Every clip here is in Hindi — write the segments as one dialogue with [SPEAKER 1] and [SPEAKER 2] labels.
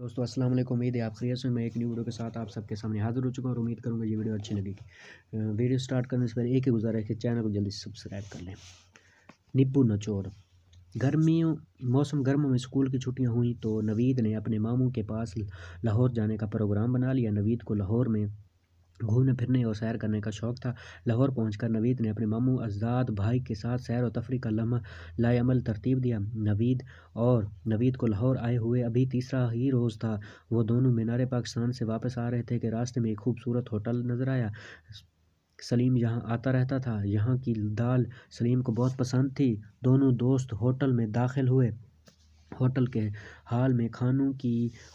[SPEAKER 1] दोस्तों अस्सलाम वालेकुम उम्मीद है आप खरीय से मैं एक न्यू वीडियो के साथ आप सबके सामने हाजिर हो चुका हूँ और उम्मीद करूँगा ये वीडियो अच्छी लगेगी वीडियो स्टार्ट करने से पहले एक ही गुजारा है कि चैनल को जल्दी सब्सक्राइब कर लें निपू नचोर गर्मियों मौसम गर्म में स्कूल की छुट्टियाँ हुई तो नवीद ने अपने मामों के पास लाहौर जाने का प्रोग्राम बना लिया नवीद को लाहौर में घूमने फिरने और सैर करने का शौक था लाहौर पहुंचकर नवीद ने अपने मामू आज़ाद भाई के साथ सैर और तफरी का लम्हा लाल तरतीब दिया नवीद और नवीद को लाहौर आए हुए अभी तीसरा ही रोज़ था वो दोनों मीनारे पाकिस्तान से वापस आ रहे थे कि रास्ते में एक खूबसूरत होटल नज़र आया सलीम यहाँ आता रहता था यहाँ की दाल सलीम को बहुत पसंद थी दोनों दोस्त होटल में दाखिल हुए होटल के हाल में खानों की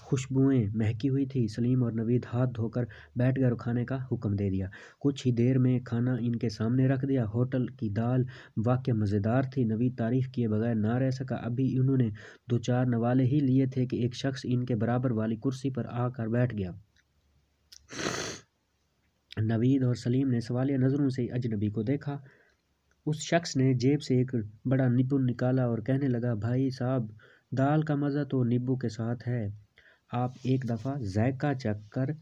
[SPEAKER 1] खुशबुएं महकी हुई थी सलीम और नवीद हाथ धोकर बैठ गए और खाने का हुक्म दे दिया कुछ ही देर में खाना इनके सामने रख दिया होटल की दाल वाक्य मज़ेदार थी नवीद तारीफ़ किए बगैर ना रह सका अभी उन्होंने दो चार नवाले ही लिए थे कि एक शख्स इनके बराबर वाली कुर्सी पर आकर बैठ गया नवीद और सलीम ने सवालिया नज़रों से अजनबी को देखा उस शख्स ने जेब से एक बड़ा निपुण निकाला और कहने लगा भाई साहब दाल का मज़ा तो नींबू के साथ है आप एक दफ़ा जायका चक कर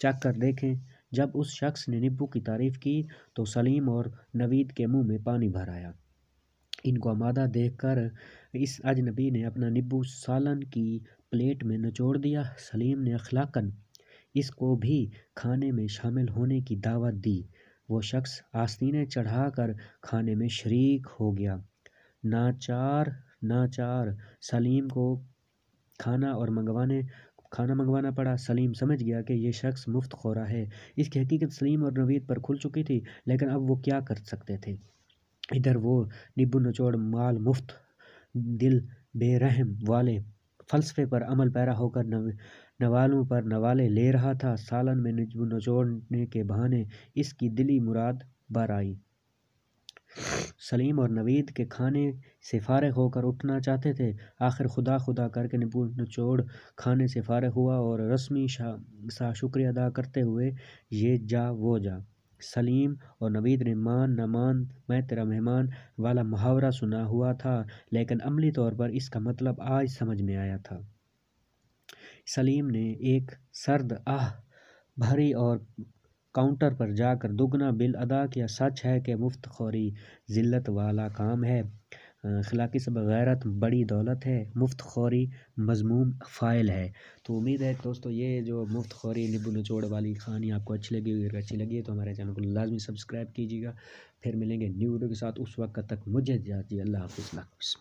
[SPEAKER 1] चक कर देखें जब उस शख्स ने नींबू की तारीफ़ की तो सलीम और नवीद के मुंह में पानी भर आया इनको आमादा देखकर इस अजनबी ने अपना नींबू सालन की प्लेट में नचोड़ दिया सलीम ने अखलाकन इसको भी खाने में शामिल होने की दावत दी वो शख्स आस्तीने चढ़ाकर खाने में शरीक हो गया नाचार नाचार सलीम को खाना और मंगवाने खाना मंगवाना पड़ा सलीम समझ गया कि यह शख्स मुफ्त खोरा है इसकी हकीकत सलीम और नवीद पर खुल चुकी थी लेकिन अब वो क्या कर सकते थे इधर वो निब्बू नचोड़ माल मुफ्त दिल बेरहम वाले फलसफे पर अमल पैरा होकर नव, नवालों पर नवाले ले रहा था सालन में निब्बू नचोड़ने के बहाने इसकी दिली मुराद बर आई सलीम और नवीद के खाने से फारग होकर उठना चाहते थे आखिर खुदा खुदा करके निपुण निचोड़ खाने से फारग हुआ और रस्मी शा, सा शुक्रिया अदा करते हुए ये जा वो जा सलीम और नवीद ने मान न मान मैं तेरा मेहमान वाला मुहावरा सुना हुआ था लेकिन अमली तौर पर इसका मतलब आज समझ में आया था सलीम ने एक सर्द आह भरी और काउंटर पर जाकर दुगना बिल अदा किया सच है कि मुफ्त खोरी ज़िल्लत वाला काम है अखलाकी सब गैरत बड़ी दौलत है मुफ्त खोरी मजमूम फ़ाइल है तो उम्मीद है दोस्तों ये जो मुफ्त खोरी निबू नचोड़ वाली कहानी आपको अच्छी लगी अगर अच्छी लगी है तो हमारे चैनल को लाजमी सब्सक्राइब कीजिएगा फिर मिलेंगे न्यू वीडियो के साथ उस वक्त तक मुझे जाती अल्लाह हाफिज़